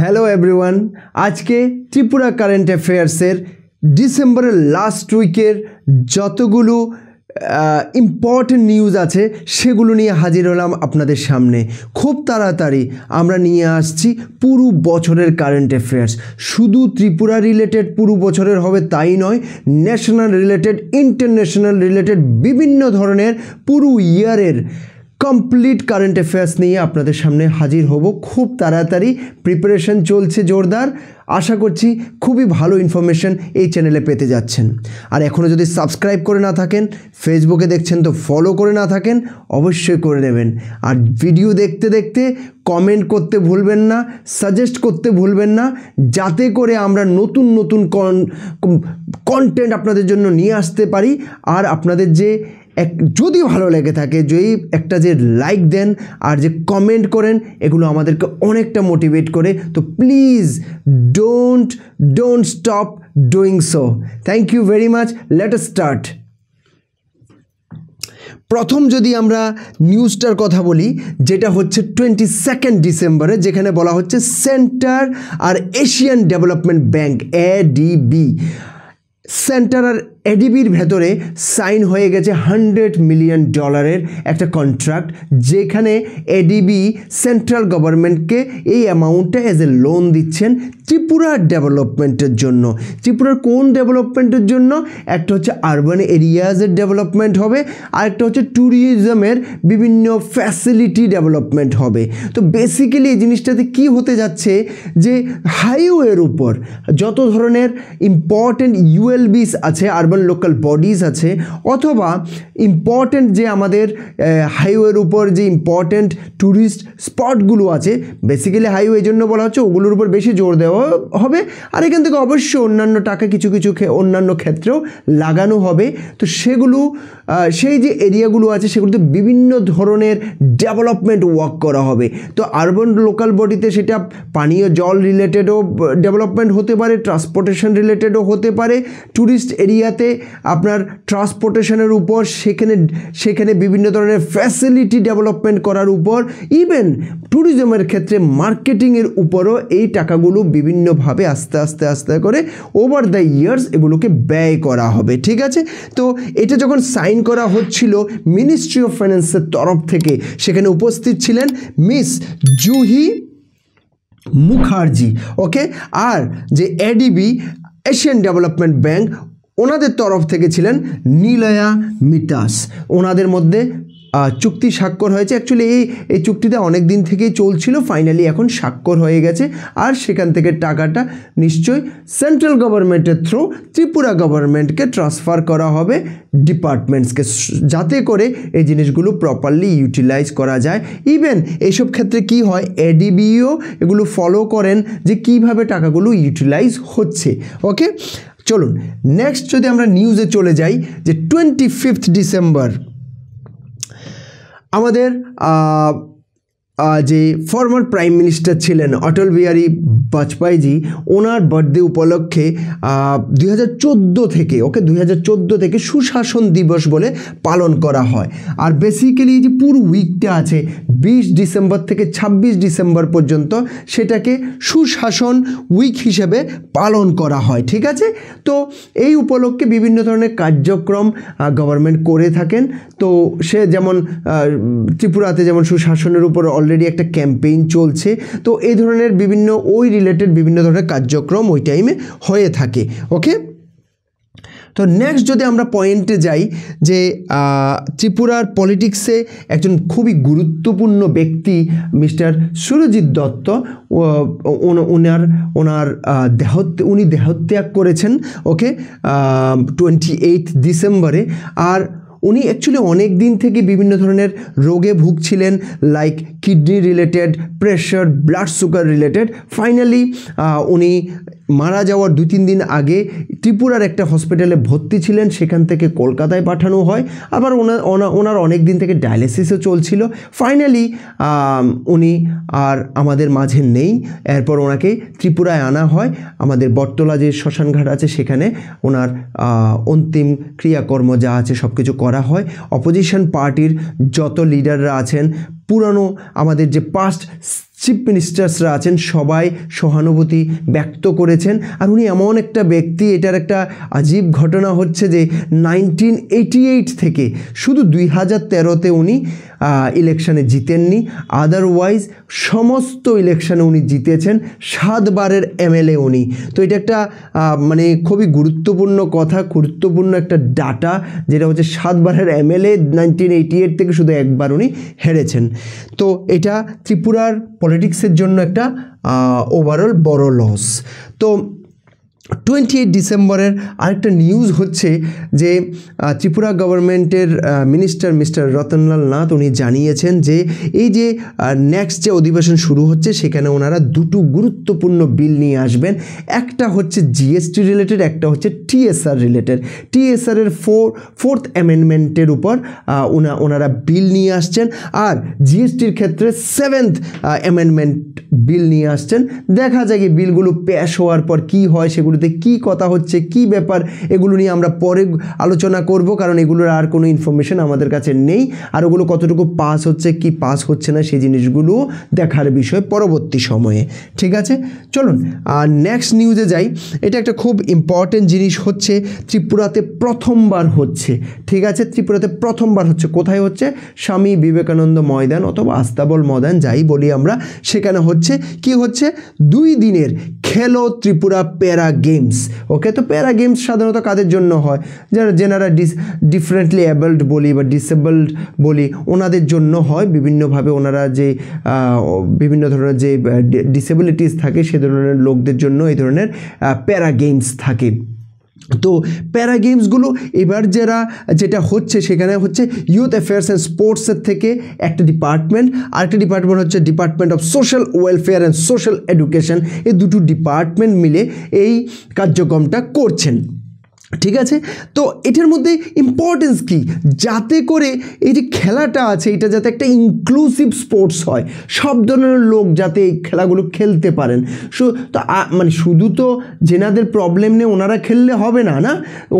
Hello everyone আজকে Tripura current অ্যাফেয়ার্সের ডিসেম্বরের last উইকের যতগুলো ইম্পর্টেন্ট নিউজ আছে সেগুলো নিয়ে হাজির হলাম আপনাদের সামনে খুব তাড়াতাড়ি আমরা নিয়ে আসছি পুরো বছরের কারেন্ট অ্যাফেয়ার্স শুধু ত্রিপুরা রিলেটেড পুরো বছরের হবে তাই নয় ন্যাশনাল রিলেটেড ইন্টারন্যাশনাল রিলেটেড বিভিন্ন ধরনের পুরো ইয়ারের কমপ্লিট কারেন্ট অ্যাফেয়ার্স নিয়ে আপনাদের সামনে হাজির হব খুব তাড়াতাড়ি প্রিপারেশন চলছে জোরদার আশা করছি খুবই ভালো ইনফরমেশন এই চ্যানেলে পেতে যাচ্ছেন আর এখনও যদি সাবস্ক্রাইব করে না থাকেন ফেসবুকে দেখছেন তো ফলো করে না থাকেন অবশ্যই করে নেবেন আর ভিডিও দেখতে দেখতে কমেন্ট করতে ভুলবেন না সাজেস্ট করতে ভুলবেন না যাতে করে আমরা নতুন নতুন কন্টেন্ট আপনাদের জন্য নিয়ে আসতে পারি আর আপনাদের যে এক যদি ভালো লেগে থাকে যদি একটা যে লাইক দেন আর যে কমেন্ট করেন এগুলো আমাদেরকে অনেকটা মোটিভেট করে তো please don't don't stop doing so thank you very much let start প্রথম যদি আমরা নিউজটার কথা বলি যেটা হচ্ছে টোয়েন্টি সেকেন্ড ডিসেম্বরে যেখানে বলা হচ্ছে সেন্টার আর Asian development bank ADB centre আর এডিবির ভেতরে সাইন হয়ে গেছে হান্ড্রেড মিলিয়ন ডলারের একটা কন্ট্রাক্ট যেখানে এডিবি সেন্ট্রাল গভর্নমেন্টকে এই অ্যামাউন্টটা অ্যাজ এ লোন দিচ্ছেন ত্রিপুরার ডেভেলপমেন্টের জন্য ত্রিপুরার কোন ডেভেলপমেন্টের জন্য একটা হচ্ছে আরবান এরিয়াজের ডেভেলপমেন্ট হবে আর একটা হচ্ছে ট্যুরিজমের বিভিন্ন ফ্যাসিলিটি ডেভেলপমেন্ট হবে তো বেসিক্যালি এই জিনিসটাতে কি হতে যাচ্ছে যে হাইওয়ের উপর যত ধরনের ইম্পর্টেন্ট ইউএলবিস আছে আর আরবান লোকাল বডিজ আছে অথবা ইম্পর্ট্যান্ট যে আমাদের হাইওয়ের উপর যে ইম্পর্ট্যান্ট ট্যুরিস্ট স্পটগুলো আছে বেসিক্যালি হাইওয়ে জন্য বলা হচ্ছে ওগুলোর উপর বেশি জোর দেওয়া হবে আর এখান থেকে অবশ্য অন্যান্য টাকা কিছু কিছু অন্যান্য ক্ষেত্রেও লাগানো হবে তো সেগুলো সেই যে এরিয়াগুলো আছে সেগুলোতে বিভিন্ন ধরনের ডেভেলপমেন্ট ওয়ার্ক করা হবে তো আরবান লোকাল বডিতে সেটা পানীয় জল রিলেটেডও ডেভেলপমেন্ট হতে পারে ট্রান্সপোর্টেশন রিলেটেডও হতে পারে ট্যুরিস্ট এরিয়াতে সাথে আপনার ট্রান্সপোর্টেশনের উপর সেখানে সেখানে বিভিন্ন ধরনের ফ্যাসিলিটি ডেভেলপমেন্ট করার উপর ইভেন ট্যুরিজমের ক্ষেত্রে মার্কেটিংয়ের উপরও এই টাকাগুলো বিভিন্নভাবে আস্তে আস্তে আস্তে করে ওভার দ্য ইয়ার্স এগুলোকে ব্যয় করা হবে ঠিক আছে তো এটা যখন সাইন করা হচ্ছিল মিনিস্ট্রি অফ ফাইন্যান্সের তরফ থেকে সেখানে উপস্থিত ছিলেন মিস জুহি মুখার্জি ওকে আর যে এডিবি এশিয়ান ডেভেলপমেন্ট ব্যাংক ওনাদের তরফ থেকে ছিলেন নিলয়া মিটাস ওনাদের মধ্যে চুক্তি স্বাক্ষর হয়েছে অ্যাকচুয়ালি এই এই চুক্তিটা অনেক দিন থেকেই চলছিল ফাইনালি এখন স্বাক্ষর হয়ে গেছে আর সেখান থেকে টাকাটা নিশ্চয়ই সেন্ট্রাল গভর্নমেন্টের থ্রু ত্রিপুরা গভর্নমেন্টকে ট্রান্সফার করা হবে ডিপার্টমেন্টসকে যাতে করে এই জিনিসগুলো প্রপারলি ইউটিলাইজ করা যায় ইভেন এইসব ক্ষেত্রে কি হয় এডিবিও e এগুলো ফলো করেন যে কিভাবে টাকাগুলো ইউটিলাইজ হচ্ছে ওকে চলুন নেক্সট যদি আমরা নিউজে চলে যাই যে টোয়েন্টি ফিফথ ডিসেম্বর আমাদের যে ফর্মার প্রাইম মিনিস্টার ছিলেন অটল বিহারী বাজপেয়ীজি ওনার বার্থডে উপলক্ষে দুই হাজার চোদ্দো থেকে ওকে দুই হাজার থেকে সুশাসন দিবস বলে পালন করা হয় আর বেসিক্যালি যে পুরো উইকটা আছে বিশ ডিসেম্বর থেকে ছাব্বিশ ডিসেম্বর পর্যন্ত সেটাকে সুশাসন উইক হিসেবে পালন করা হয় ঠিক আছে তো এই উপলক্ষে বিভিন্ন ধরনের কার্যক্রম গভর্নমেন্ট করে থাকেন তো সে যেমন ত্রিপুরাতে যেমন সুশাসনের উপর অল অলরেডি একটা ক্যাম্পেইন চলছে তো এই ধরনের বিভিন্ন ওই রিলেটেড বিভিন্ন ধরনের কার্যক্রম ওই টাইমে হয়ে থাকে ওকে তো নেক্সট যদি আমরা পয়েন্টে যাই যে ত্রিপুরার পলিটিক্সে একজন খুবই গুরুত্বপূর্ণ ব্যক্তি মিস্টার সুরজিৎ দত্ত ওনার ওনার দেহত উনি দেহত্যাগ করেছেন ওকে টোয়েন্টি এইট ডিসেম্বরে আর উনি অ্যাকচুয়ালি অনেক দিন থেকে বিভিন্ন ধরনের রোগে ভুগছিলেন like kidney related pressure blood sugar related finally উনি মারা যাওয়ার দু তিন দিন আগে ত্রিপুরার একটা হসপিটালে ভর্তি ছিলেন সেখান থেকে কলকাতায় পাঠানো হয় আবার ওনার ওনার অনেক দিন থেকে ডায়ালিসিসও চলছিল ফাইনালি উনি আর আমাদের মাঝে নেই এরপর ওনাকে ত্রিপুরায় আনা হয় আমাদের বটতলা যে শ্মশানঘাট আছে সেখানে ওনার অন্তিম ক্রিয়াকর্ম যা আছে সব কিছু করা হয় অপোজিশন পার্টির যত লিডাররা আছেন পুরানো আমাদের যে পাস্ট চিফ মিনিস্টার্সরা আছেন সবাই সহানুভূতি ব্যক্ত করেছেন আর উনি এমন একটা ব্যক্তি এটার একটা আজীব ঘটনা হচ্ছে যে নাইনটিন এইটি এইট থেকে শুধু দুই হাজার তেরোতে উনি ইলেকশানে জিতেননি আদারওয়াইজ সমস্ত ইলেকশানে উনি জিতেছেন সাতবারের এমএলএ উনি তো এটা একটা মানে খুবই গুরুত্বপূর্ণ কথা গুরুত্বপূর্ণ একটা ডাটা যেটা হচ্ছে সাতবারের এমএলএ নাইনটিন এইটি এইট থেকে শুধু একবার উনি হেরেছেন তো এটা ত্রিপুরার পলিটিক্সের জন্য একটা ওভারঅল বড় লস তো টোয়েন্টি এইট ডিসেম্বরের আরেকটা নিউজ হচ্ছে যে ত্রিপুরা গভর্নমেন্টের মিনিস্টার মিস্টার রতনলাল নাথ উনি জানিয়েছেন যে এই যে নেক্সট যে অধিবেশন শুরু হচ্ছে সেখানে ওনারা দুটো গুরুত্বপূর্ণ বিল নিয়ে আসবেন একটা হচ্ছে জিএসটি রিলেটেড একটা হচ্ছে টিএসআর রিলেটেড টিএসআরের ফোর ফোর্থ অ্যামেন্ডমেন্টের উপর ওনা ওনারা বিল নিয়ে আসছেন আর জিএসটির ক্ষেত্রে সেভেন্থ অ্যামেন্ডমেন্ট বিল নিয়ে আসছেন দেখা যায় কি বিলগুলো প্যাশ হওয়ার পর কি হয় সেগুলো ভিডিওতে কি কথা হচ্ছে কি ব্যাপার এগুলো নিয়ে আমরা পরে আলোচনা করব কারণ এগুলোর আর কোনো ইনফরমেশান আমাদের কাছে নেই আর ওগুলো কতটুকু পাস হচ্ছে কি পাস হচ্ছে না সেই জিনিসগুলো দেখার বিষয় পরবর্তী সময়ে ঠিক আছে চলুন আর নেক্সট নিউজে যাই এটা একটা খুব ইম্পর্টেন্ট জিনিস হচ্ছে ত্রিপুরাতে প্রথমবার হচ্ছে ঠিক আছে ত্রিপুরাতে প্রথমবার হচ্ছে কোথায় হচ্ছে স্বামী বিবেকানন্দ ময়দান অথবা আস্তাবল ময়দান যাই বলি আমরা সেখানে হচ্ছে কি হচ্ছে দুই দিনের খেলো ত্রিপুরা প্যারা গেমস ওকে তো প্যারা গেমস সাধারণত কাদের জন্য হয় যারা যেনারা ডিস ডিফারেন্টলি অ্যাবল্ড বলি বা ডিসেবলড বলি ওনাদের জন্য হয় বিভিন্নভাবে ওনারা যে বিভিন্ন ধরনের যে ডিসেবিলিটিস থাকে সে ধরনের লোকদের জন্য এই ধরনের প্যারা গেমস থাকে তো প্যারা গেমসগুলো এবার যারা যেটা হচ্ছে সেখানে হচ্ছে ইউথ অ্যাফেয়ার্স অ্যান্ড স্পোর্টসের থেকে একটা ডিপার্টমেন্ট আরেকটা ডিপার্টমেন্ট হচ্ছে department of social welfare and social education এই দুটো ডিপার্টমেন্ট মিলে এই কার্যক্রমটা করছেন ঠিক আছে তো এটার মধ্যে ইম্পর্টেন্স কি যাতে করে এই যে খেলাটা আছে এটা যাতে একটা ইনক্লুসিভ স্পোর্টস হয় সব ধরনের লোক যাতে এই খেলাগুলো খেলতে পারেন তো মানে শুধু তো যেনাদের প্রবলেম নেই ওনারা খেললে হবে না না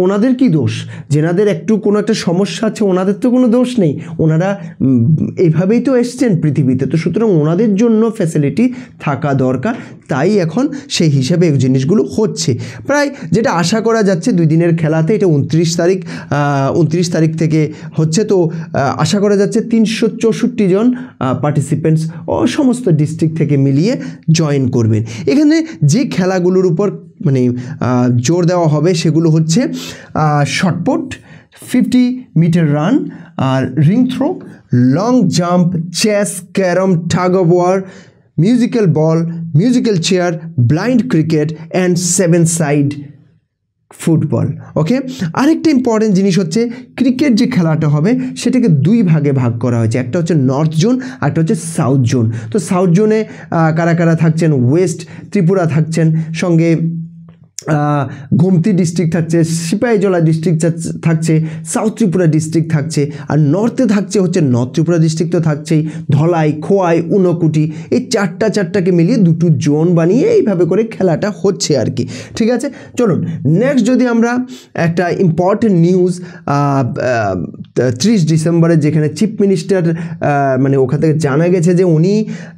ওনাদের কি দোষ যেনাদের একটু কোনো একটা সমস্যা আছে ওনাদের তো কোনো দোষ নেই ওনারা এভাবেই তো এসছেন পৃথিবীতে তো সুতরাং ওনাদের জন্য ফ্যাসিলিটি থাকা দরকার তাই এখন সেই হিসাবে এই জিনিসগুলো হচ্ছে প্রায় যেটা আশা করা যাচ্ছে দুই দিন দিনের খেলাতে এটা উনত্রিশ তারিখ উনত্রিশ তারিখ থেকে হচ্ছে তো আশা করা যাচ্ছে তিনশো চৌষট্টি জন পার্টিসিপেন্টস ও সমস্ত ডিস্ট্রিক্ট থেকে মিলিয়ে জয়েন করবেন এখানে যে খেলাগুলোর উপর মানে জোর দেওয়া হবে সেগুলো হচ্ছে শটপুট ফিফটি মিটার রান আর ring throw long jump chess carrom tug of war musical ball musical chair blind cricket and seven side football okay আরেকটা ইম্পর্টেন্ট জিনিস হচ্ছে ক্রিকেট যে খেলাটা হবে সেটাকে দুই ভাগে ভাগ করা হয়েছে একটা হচ্ছে নর্থ জোন একটা হচ্ছে সাউথ জোন তো সাউথ জোনে কারা কারা থাকছেন ওয়েস্ট ত্রিপুরা থাকছেন সঙ্গে ঘুমতি ডিস্ট্রিক্ট থাকছে সিপাহীজলা ডিস্ট্রিক্ট থাকছে সাউথ ত্রিপুরা ডিস্ট্রিক্ট থাকছে আর নর্থে থাকছে হচ্ছে নর্থ ত্রিপুরা ডিস্ট্রিক্ট তো থাকছেই ধলাই খোয়াই উনকুটি এই চারটা চারটাকে মিলিয়ে দুটো জোন বানিয়ে এইভাবে করে খেলাটা হচ্ছে আর কি ঠিক আছে চলুন নেক্সট যদি আমরা একটা ইম্পর্টেন্ট নিউজ ত্রিশ ডিসেম্বরে যেখানে চিফ মিনিস্টার মানে ওখান থেকে জানা গেছে যে উনি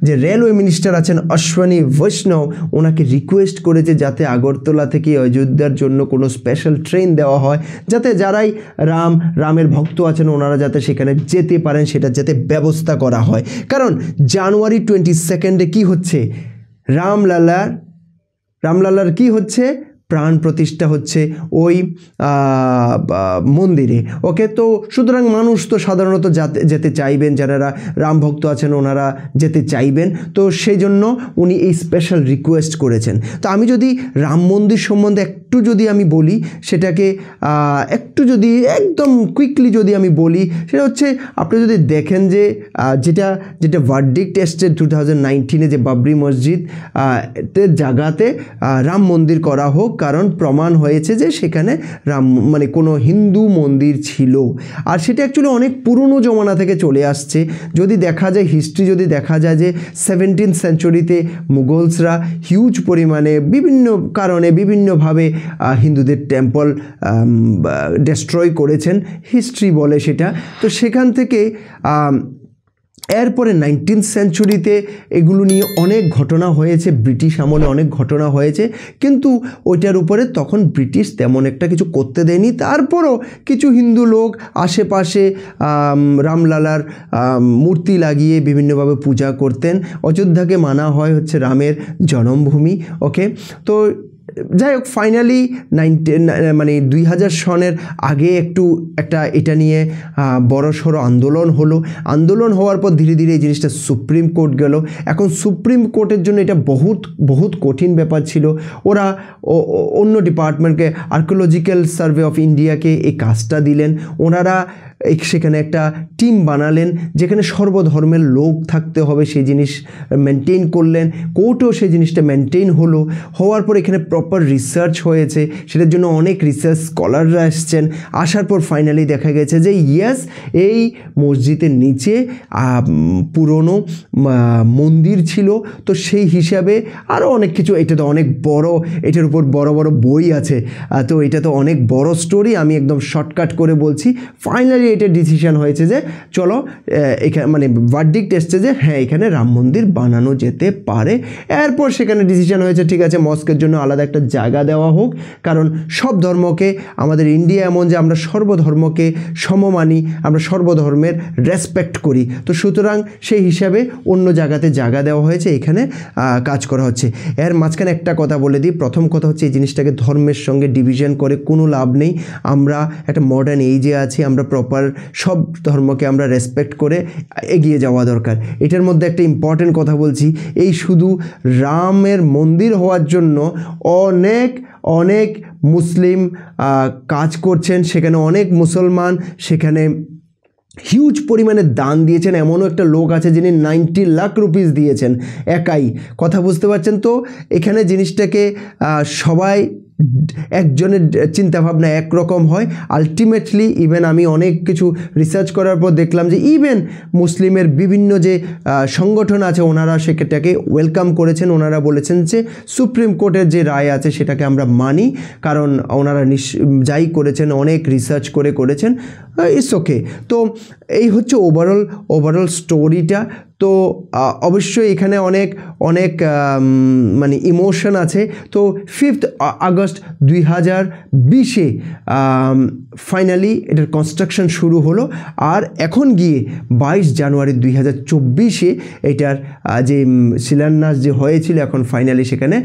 যে রেলওয়ে মিনিস্টার আছেন অশ্বানী বৈষ্ণব ওনাকে রিকোয়েস্ট করেছে যাতে আগরতলা থেকে অযোধ্যার জন্য কোনো স্পেশাল ট্রেন দেওয়া হয় যাতে যারাই রাম রামের ভক্ত আছেন ওনারা যাতে সেখানে যেতে পারেন সেটা যাতে ব্যবস্থা করা হয় কারণ জানুয়ারি টোয়েন্টি সেকেন্ডে কী হচ্ছে রামলালার রামলালার কি হচ্ছে প্রাণ প্রতিষ্ঠা হচ্ছে ওই মন্দিরে ওকে তো সুতরাং মানুষ তো সাধারণত যাতে যেতে চাইবেন যারা রামভক্ত আছেন ওনারা যেতে চাইবেন তো সেই জন্য উনি এই স্পেশাল রিকোয়েস্ট করেছেন তো আমি যদি রাম মন্দির সম্বন্ধে একটু যদি আমি বলি সেটাকে একটু যদি একদম কুইকলি যদি আমি বলি সেটা হচ্ছে আপনি যদি দেখেন যে যেটা যেটা ভার্ডিক্ট টেস্টে টু থাউজেন্ড নাইনটিনে যে বাবরি মসজিদ জাগাতে রাম মন্দির করা হোক কারণ প্রমাণ হয়েছে যে সেখানে রাম মানে কোনো হিন্দু মন্দির ছিল আর সেটা অ্যাকচুয়ালি অনেক পুরনো জমানা থেকে চলে আসছে যদি দেখা যায় হিস্ট্রি যদি দেখা যায় যে সেভেন্টিন সেঞ্চুরিতে মুঘলসরা হিউজ পরিমাণে বিভিন্ন কারণে বিভিন্নভাবে হিন্দুদের টেম্পল ডেস্ট্রয় করেছেন হিস্ট্রি বলে সেটা তো সেখান থেকে এরপরে নাইনটিন সেঞ্চুরিতে এগুলো নিয়ে অনেক ঘটনা হয়েছে ব্রিটিশ আমলে অনেক ঘটনা হয়েছে কিন্তু ওইটার উপরে তখন ব্রিটিশ তেমন একটা কিছু করতে দেয়নি তারপরও কিছু হিন্দু লোক আশেপাশে রামলালার মূর্তি লাগিয়ে বিভিন্নভাবে পূজা করতেন অযোধ্যাকে মানা হয় হচ্ছে রামের জন্মভূমি ওকে তো যাই হোক ফাইনালি নাইনটিন মানে দুই হাজার সনের আগে একটু একটা এটা নিয়ে বড় সড়ো আন্দোলন হলো আন্দোলন হওয়ার পর ধীরে ধীরে এই জিনিসটা সুপ্রিম কোর্ট গেল এখন সুপ্রিম কোর্টের জন্য এটা বহুত বহুত কঠিন ব্যাপার ছিল ওরা অন্য ডিপার্টমেন্টকে আর্কোলজিক্যাল সার্ভে অফ ইন্ডিয়াকে এই কাজটা দিলেন ওনারা সেখানে একটা টিম বানালেন যেখানে সর্বধর্মের লোক থাকতে হবে সেই জিনিস মেনটেন করলেন কোর্টেও সেই জিনিসটা মেনটেন হলো হওয়ার পর এখানে প্রপার রিসার্চ হয়েছে সেটার জন্য অনেক রিসার্চ স্কলাররা এসছেন আসার পর ফাইনালি দেখা গেছে যে ইয়াস এই মসজিদের নিচে পুরনো মন্দির ছিল তো সেই হিসাবে আরও অনেক কিছু এটা তো অনেক বড় এটার উপর বড় বড় বই আছে তো এটা তো অনেক বড় স্টোরি আমি একদম শর্টকাট করে বলছি ফাইনালি এটা ডিসিশান হয়েছে যে চলো এখানে মানে ভার্ডিক্ট টেস্টে যে হ্যাঁ এখানে রাম মন্দির বানানো যেতে পারে এরপর সেখানে ডিসিশান হয়েছে ঠিক আছে মস্কের জন্য আলাদা একটা জায়গা দেওয়া হোক কারণ সব ধর্মকে আমাদের ইন্ডিয়া এমন যে আমরা সর্বধর্মকে সমমানি আমরা সর্বধর্মের রেসপেক্ট করি তো সুতরাং সেই হিসাবে অন্য জায়গাতে জায়গা দেওয়া হয়েছে এখানে কাজ করা হচ্ছে এর মাঝখানে একটা কথা বলে দিই প্রথম কথা হচ্ছে এই জিনিসটাকে ধর্মের সঙ্গে ডিভিশন করে কোনো লাভ নেই আমরা একটা মডার্ন এইজে আছি আমরা প্রপার প্রপার সব ধর্মকে আমরা রেসপেক্ট করে এগিয়ে যাওয়া দরকার এটার মধ্যে একটা ইম্পর্টেন্ট কথা বলছি এই শুধু রামের মন্দির হওয়ার জন্য অনেক অনেক মুসলিম কাজ করছেন সেখানে অনেক মুসলমান সেখানে হিউজ পরিমাণে দান দিয়েছেন এমনও একটা লোক আছে যিনি নাইনটি লাখ রুপিস দিয়েছেন একাই কথা বুঝতে পারছেন তো এখানে জিনিসটাকে সবাই একজনের চিন্তাভাবনা একরকম হয় আলটিমেটলি ইভেন আমি অনেক কিছু রিসার্চ করার পর দেখলাম যে ইভেন মুসলিমের বিভিন্ন যে সংগঠন আছে ওনারা সেটাকে ওয়েলকাম করেছেন ওনারা বলেছেন যে সুপ্রিম কোর্টের যে রায় আছে সেটাকে আমরা মানি কারণ ওনারা যাই করেছেন অনেক রিসার্চ করে করেছেন ইটস ওকে তো এই হচ্ছে ওভারঅল ওভারঅল স্টোরিটা তো অবশ্যই এখানে অনেক অনেক মানে ইমোশন আছে তো ফিফথ আগস্ট দুই হাজার বিশে ফাইনালি এটার কনস্ট্রাকশন শুরু হলো আর এখন গিয়ে বাইশ জানুয়ারি দুই হাজার চব্বিশে এটার যে শিলান্যাস যে হয়েছিল এখন ফাইনালি সেখানে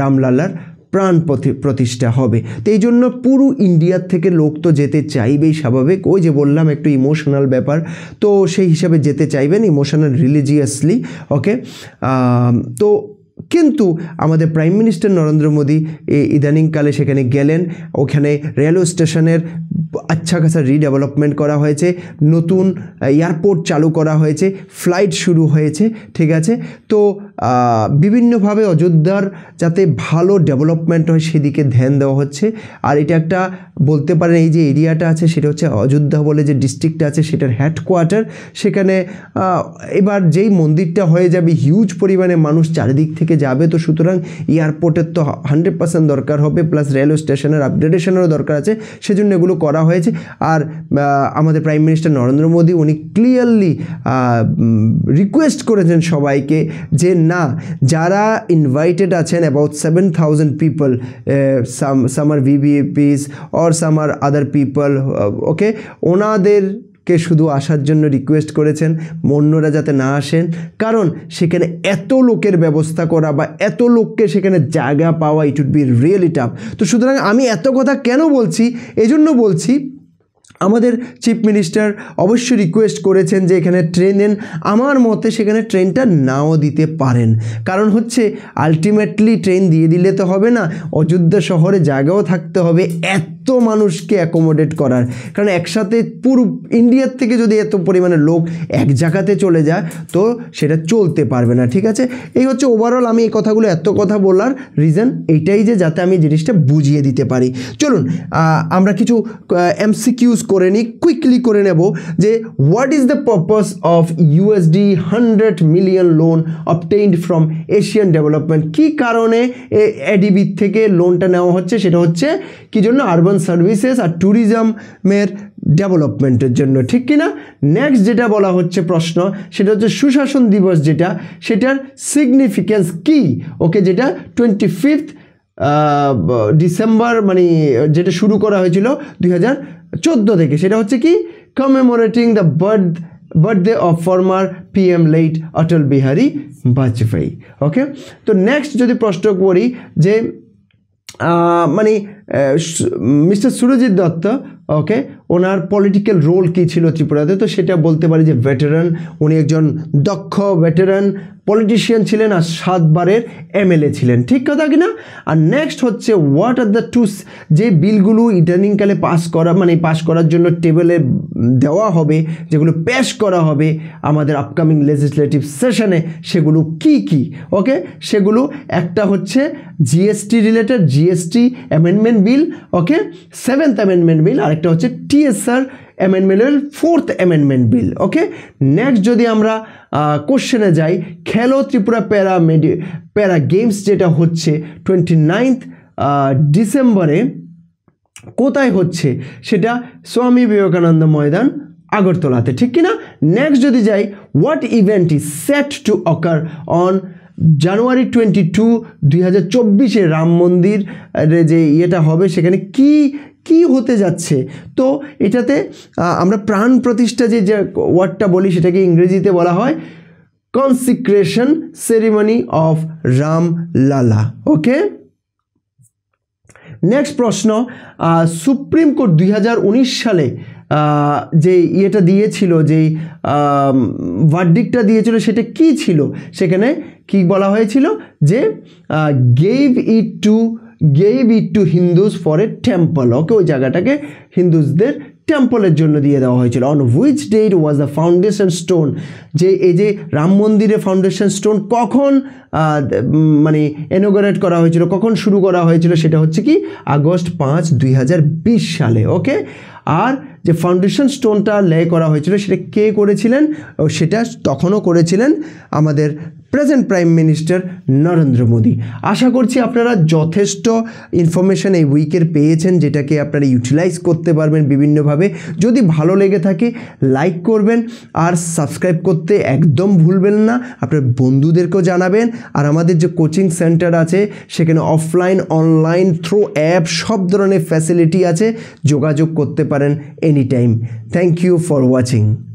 রামলালার প্রাণ প্রতিষ্ঠা হবে তো এই জন্য পুরো ইন্ডিয়ার থেকে লোক তো যেতে চাইবেই স্বাভাবিক ওই যে বললাম একটু ইমোশনাল ব্যাপার তো সেই হিসাবে যেতে চাইবেন ইমোশনাল রিলিজিয়াসলি ওকে তো কিন্তু আমাদের প্রাইম মিনিস্টার নরেন্দ্র মোদী ইদানিংকালে সেখানে গেলেন ওখানে রেলওয়ে স্টেশনের আচ্ছা খাসা রিডেভেলপমেন্ট করা হয়েছে নতুন এয়ারপোর্ট চালু করা হয়েছে ফ্লাইট শুরু হয়েছে ঠিক আছে তো বিভিন্নভাবে অযোধ্যার যাতে ভালো ডেভেলপমেন্ট হয় সেদিকে ধ্যান দেওয়া হচ্ছে আর এটা একটা বলতে পারেন এই যে এরিয়াটা আছে সেটা হচ্ছে অযোধ্যা বলে যে ডিস্ট্রিক্টটা আছে সেটার হেডকোয়ার্টার সেখানে এবার যেই মন্দিরটা হয়ে যাবে হিউজ পরিমাণে মানুষ চারিদিক থেকে দিকে যাবে তো সুতরাং এয়ারপোর্টের তো হান্ড্রেড পার্সেন্ট দরকার হবে প্লাস রেলওয়ে স্টেশনের আপগ্রেডেশনেরও দরকার আছে সেজন্য এগুলো করা হয়েছে আর আমাদের প্রাইম মিনিস্টার নরেন্দ্র মোদী উনি ক্লিয়ারলি রিকোয়েস্ট করেছেন সবাইকে যে না যারা ইনভাইটেড আছেন about seven thousand people some some are VVIPs or some are other people okay ওনাদের কে শুধু আসার জন্য রিকোয়েস্ট করেছেন অন্যরা যাতে না আসেন কারণ সেখানে এত লোকের ব্যবস্থা করা বা এত লোককে সেখানে জায়গা পাওয়া it would be really tough তো সুতরাং আমি এত কথা কেন বলছি এজন্য বলছি আমাদের চিফ মিনিস্টার অবশ্যই রিকোয়েস্ট করেছেন যে এখানে ট্রেন নেন আমার মতে সেখানে ট্রেনটা নাও দিতে পারেন কারণ হচ্ছে আলটিমেটলি ট্রেন দিয়ে দিলে তো হবে না অযোধ্যা শহরে জায়গাও থাকতে হবে এত মানুষকে অ্যাকোমোডেট করার কারণ একসাথে পুরো ইন্ডিয়ার থেকে যদি এত পরিমাণে লোক এক জায়গাতে চলে যায় তো সেটা চলতে পারবে না ঠিক আছে এই হচ্ছে ওভারঅল আমি এই কথাগুলো এত কথা বলার রিজন এইটাই যে যাতে আমি জিনিসটা বুঝিয়ে দিতে পারি চলুন আমরা কিছু এমসিকিউজ করে নিই কুইকলি করে নেব যে what is the purpose of USD hundred million loan obtained from Asian development কী কারণে এডিবির থেকে লোনটা নেওয়া হচ্ছে সেটা হচ্ছে কী জন্য আরবান সার্ভিসেস আর ট্যুরিজমের ডেভেলপমেন্টের জন্য ঠিক কিনা নেক্সট যেটা বলা হচ্ছে প্রশ্ন সেটা হচ্ছে সুশাসন দিবস যেটা সেটার সিগনিফিকেন্স কি ওকে যেটা টোয়েন্টি ফিফথ ডিসেম্বর মানে যেটা শুরু করা হয়েছিল দুই হাজার থেকে সেটা হচ্ছে কি commemorating the birth birthday of former M late Atal Bihari Vajpayee okay তো নেক্সট যদি প্রশ্ন করি যে মানে মিস্টার সুরজিৎ দত্ত ওকে ওনার পলিটিক্যাল রোল কী ছিল ত্রিপুরাতে তো সেটা বলতে পারি যে ভেটেরান উনি একজন দক্ষ ভেটেরান পলিটিশিয়ান ছিলেন আর সাতবারের এমএলএ ছিলেন ঠিক কথা কি না আর নেক্সট হচ্ছে হোয়াট আর দ্য টু যে বিলগুলো ইদানিংকালে পাস করা মানে পাস করার জন্য টেবিলে দেওয়া হবে যেগুলো পেশ করা হবে আমাদের আপকামিং লেজিসলেটিভ সেশনে সেগুলো কি কি ওকে সেগুলো একটা হচ্ছে GST related GST amendment bill okay seventh amendment bill আরেকটা হচ্ছে টিএসআর অ্যামেন্ডমেন্টের fourth amendment bill okay next যদি আমরা কোশ্চেনে যাই খেলো ত্রিপুরা প্যারা মেডি প্যারা গেমস যেটা হচ্ছে টোয়েন্টি নাইন্থ ডিসেম্বরে কোথায় হচ্ছে সেটা স্বামী বিবেকানন্দ ময়দান আগরতলাতে ঠিক কিনা নেক্সট যদি যাই what event is set to occur on January twenty two দুই রাম মন্দির যে ইয়েটা হবে সেখানে কি কি হতে যাচ্ছে তো এটাতে আমরা প্রাণ প্রতিষ্ঠা যে ওয়ার্ডটা বলি সেটাকে ইংরেজিতে বলা হয় কনসিক্রেশন ceremony of Ram Lalla okay next প্রশ্ন সুপ্রিম কোর্ট দুই সালে যে ইয়েটা দিয়েছিল যেই ভার্ডিকটা দিয়েছিল সেটা কি ছিল সেখানে কি বলা হয়েছিল যে gave it to gave it to Hindus for a temple okay ওই জায়গাটাকে হিন্দুজদের টেম্পলের জন্য দিয়ে দেওয়া হয়েছিল on which date was the foundation stone যে এই যে রাম মন্দিরের ফাউন্ডেশন স্টোন কখন মানে এনোগারেট করা হয়েছিল কখন শুরু করা হয়েছিল সেটা হচ্ছে কি আগস্ট পাঁচ দুই সালে ওকে আর যে ফাউন্ডেশন স্টোনটা লে করা হয়েছিল সেটা কে করেছিলেন সেটা তখনও করেছিলেন আমাদের present prime minister Narendra Modi আশা করছি আপনারা যথেষ্ট ইনফরমেশান এই উইকের পেয়েছেন যেটাকে আপনারা ইউটিলাইজ করতে পারবেন বিভিন্নভাবে যদি ভালো লেগে থাকে লাইক করবেন আর সাবস্ক্রাইব করতে একদম ভুলবেন না আপনার বন্ধুদেরকেও জানাবেন আর আমাদের যে কোচিং সেন্টার আছে সেখানে অফলাইন অনলাইন থ্রু অ্যাপ সব ধরনের ফ্যাসিলিটি আছে যোগাযোগ করতে পারেন anytime. Thank you for watching.